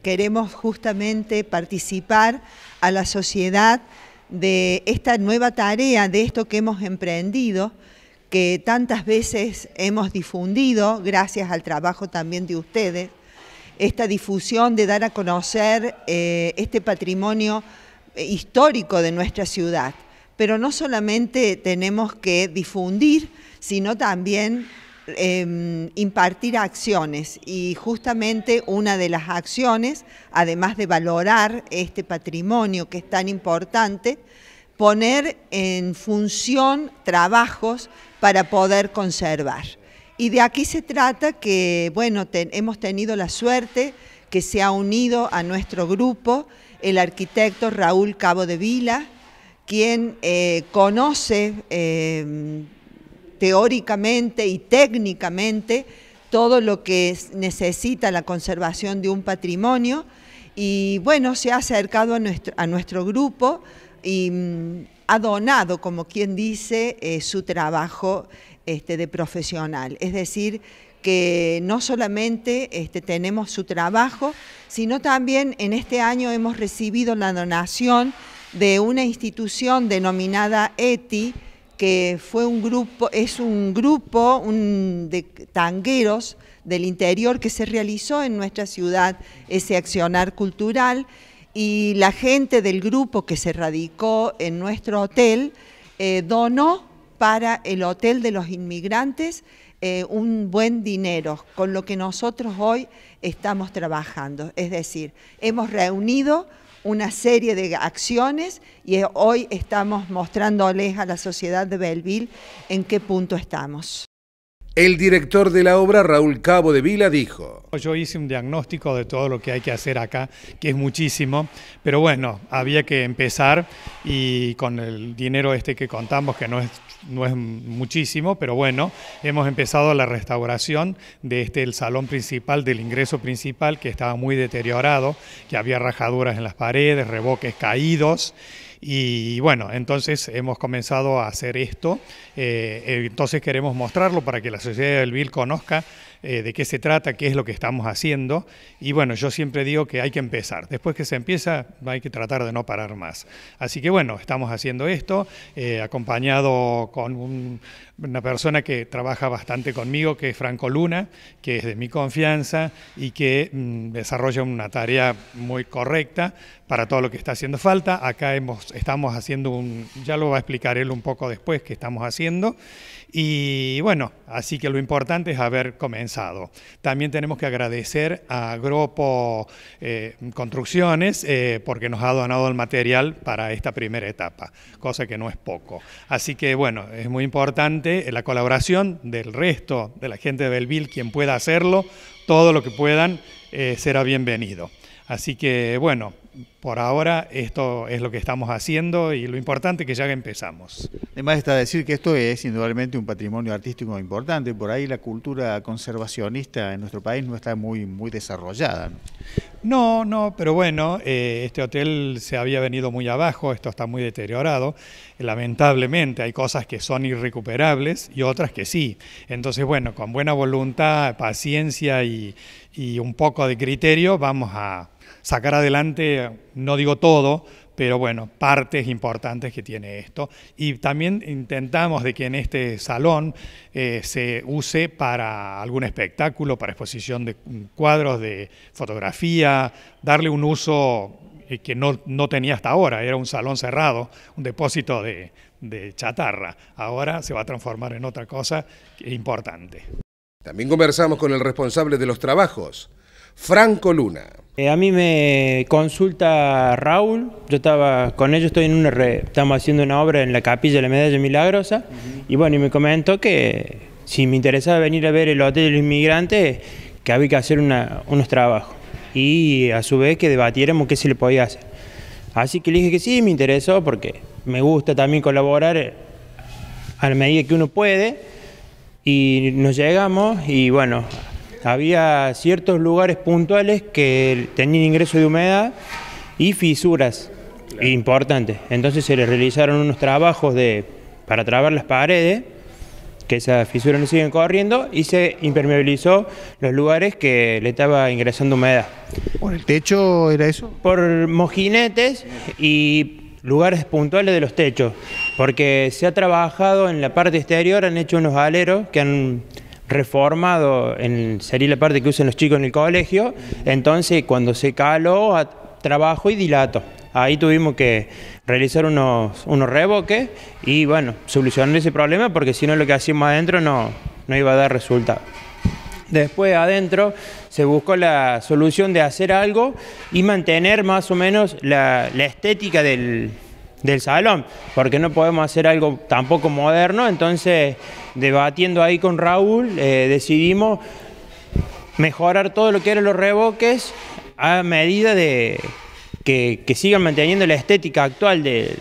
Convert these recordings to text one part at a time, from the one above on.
Queremos justamente participar a la sociedad de esta nueva tarea, de esto que hemos emprendido, que tantas veces hemos difundido, gracias al trabajo también de ustedes, esta difusión de dar a conocer eh, este patrimonio eh, histórico de nuestra ciudad. Pero no solamente tenemos que difundir, sino también Em, impartir acciones y justamente una de las acciones, además de valorar este patrimonio que es tan importante, poner en función trabajos para poder conservar. Y de aquí se trata que, bueno, hemos tenido la suerte que se ha unido a nuestro grupo el arquitecto Raúl Cabo de Vila, quien eh, conoce... Em, teóricamente y técnicamente todo lo que necesita la conservación de un patrimonio y bueno, se ha acercado a nuestro, a nuestro grupo y mm, ha donado, como quien dice, eh, su trabajo este, de profesional. Es decir, que no solamente este, tenemos su trabajo, sino también en este año hemos recibido la donación de una institución denominada ETI, que fue un grupo, es un grupo de tangueros del interior que se realizó en nuestra ciudad ese accionar cultural y la gente del grupo que se radicó en nuestro hotel eh, donó para el Hotel de los Inmigrantes eh, un buen dinero, con lo que nosotros hoy estamos trabajando. Es decir, hemos reunido una serie de acciones y eh, hoy estamos mostrándoles a la sociedad de Belleville en qué punto estamos. El director de la obra, Raúl Cabo de Vila, dijo. Yo hice un diagnóstico de todo lo que hay que hacer acá, que es muchísimo, pero bueno, había que empezar y con el dinero este que contamos, que no es, no es muchísimo, pero bueno, hemos empezado la restauración de este, el salón principal, del ingreso principal, que estaba muy deteriorado, que había rajaduras en las paredes, reboques caídos. Y bueno, entonces hemos comenzado a hacer esto. Eh, entonces queremos mostrarlo para que la sociedad del BIL conozca eh, de qué se trata, qué es lo que estamos haciendo. Y bueno, yo siempre digo que hay que empezar. Después que se empieza, hay que tratar de no parar más. Así que bueno, estamos haciendo esto, eh, acompañado con una persona que trabaja bastante conmigo, que es Franco Luna, que es de mi confianza y que mm, desarrolla una tarea muy correcta para todo lo que está haciendo falta. Acá hemos, estamos haciendo un, ya lo va a explicar él un poco después qué estamos haciendo. Y bueno, así que lo importante es haber comenzado también tenemos que agradecer a Grupo eh, Construcciones eh, porque nos ha donado el material para esta primera etapa, cosa que no es poco. Así que bueno, es muy importante la colaboración del resto de la gente de Belville, quien pueda hacerlo, todo lo que puedan eh, será bienvenido. Así que bueno, por ahora esto es lo que estamos haciendo y lo importante es que ya empezamos. Además está decir que esto es indudablemente un patrimonio artístico importante, por ahí la cultura conservacionista en nuestro país no está muy, muy desarrollada. No, no, pero bueno, eh, este hotel se había venido muy abajo, esto está muy deteriorado, lamentablemente hay cosas que son irrecuperables y otras que sí. Entonces bueno, con buena voluntad, paciencia y un poco de criterio vamos a sacar adelante, no digo todo, pero bueno, partes importantes que tiene esto. Y también intentamos de que en este salón eh, se use para algún espectáculo, para exposición de cuadros, de fotografía, darle un uso eh, que no, tenía hasta ahora, era un salón cerrado, un depósito de chatarra. Ahora se va a transformar en otra cosa importante. También conversamos con el responsable de los trabajos, Franco Luna. Eh, a mí me consulta Raúl, yo estaba con ellos, estoy en una estamos haciendo una obra en la capilla de la Medalla Milagrosa, y bueno, y me comentó que si me interesaba venir a ver el Hotel de los Inmigrantes, que había que hacer unos trabajos, y a su vez que debatiéramos qué se le podía hacer. Así que le dije que sí, me interesó porque me gusta también colaborar eh, a la medida que uno puede, y nos llegamos, y bueno, había ciertos lugares puntuales que tenían ingreso de humedad y fisuras importantes. Entonces se le realizaron unos trabajos de, para trabar las paredes, que esas fisuras no siguen corriendo, y se impermeabilizó los lugares que le estaba ingresando humedad. ¿Por el techo era eso? Por mojinetes y lugares puntuales de los techos, porque se ha trabajado en la parte exterior, han hecho unos aleros que han reformado, en, sería la parte que usan los chicos en el colegio, entonces cuando se caló, a, trabajo y dilato. Ahí tuvimos que realizar unos, unos revoques y bueno, solucionar ese problema porque si no lo que hacíamos adentro no, no iba a dar resultado. Después adentro se buscó la solución de hacer algo y mantener más o menos la, la estética del, del salón, porque no podemos hacer algo tampoco moderno, entonces debatiendo ahí con Raúl eh, decidimos mejorar todo lo que eran los reboques a medida de que, sigan manteniendo la estética actual de,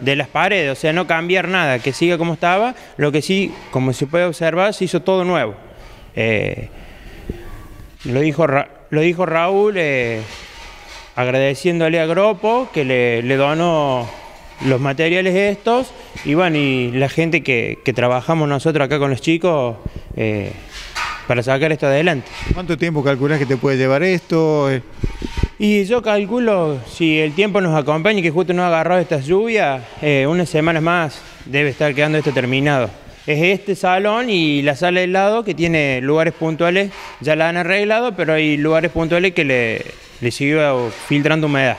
de, las paredes, o sea, no cambiar nada, que siga como estaba, lo que sí, como se puede observar, se hizo todo nuevo. Eh, lo, dijo Raúl eh, agradeciéndole a Gropo que le donó los materiales estos y y la gente que, trabajamos nosotros acá con los chicos eh, para sacar esto adelante. ¿Cuánto tiempo calculas que te puede llevar esto? Y yo calculo, si el tiempo nos acompaña y que justo no ha agarrado estas lluvias, eh, unas semanas más debe estar quedando esto terminado. Es este salón y la sala del lado que tiene lugares puntuales, ya la han arreglado, pero hay lugares puntuales que le, le sigue filtrando humedad.